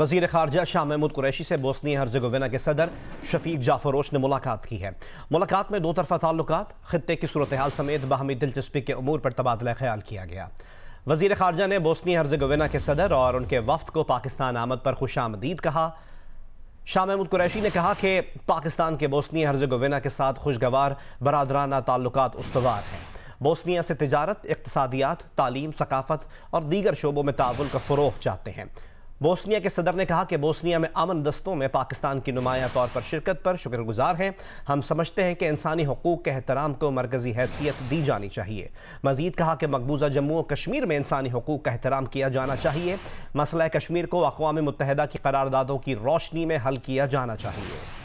वजीर खारजा शाह महमूद कुरैशी से बोसनी हर्जगोविना के सदर शफीक जाफरोश ने मुलाकात की है मुलाकात में दो तरफा ताल्लुक खत्े की सूरत हाल समेत बाहमी दिलचस्पी के अमूर पर तबादला ख्याल किया गया वजीर खारजा ने बोसनी हर्जगोविना के सदर और उनके वफद को पाकिस्तान आमद पर खुश आमदीद कहा शाह महमूद कुरैशी ने कहा कि पाकिस्तान के बोसनी हर्जगोविना के साथ खुशगवार बरदराना ताल्लुक उसवार हैं बोसनिया से तजारत इकतसादियात तालीम सकाफत और दीगर शोबों में ताउन का फ़रोह चाहते हैं बोस्निया के सदर ने कहा कि बोस्निया में अमन दस्तों में पाकिस्तान की नुमाया तौर पर शिरकत पर शुक्रगुजार हैं हम समझते हैं कि इंसानी हकूक़ के अहतराम को मरकज़ी हैसियत दी जानी चाहिए मजीद कहा कि मकबूजा जम्मू और कश्मीर में इंसानी हकूक़ का अहतराम किया जाना चाहिए मसला कश्मीर को अकवा मुतहदा की करारदादों की रोशनी में हल किया जाना चाहिए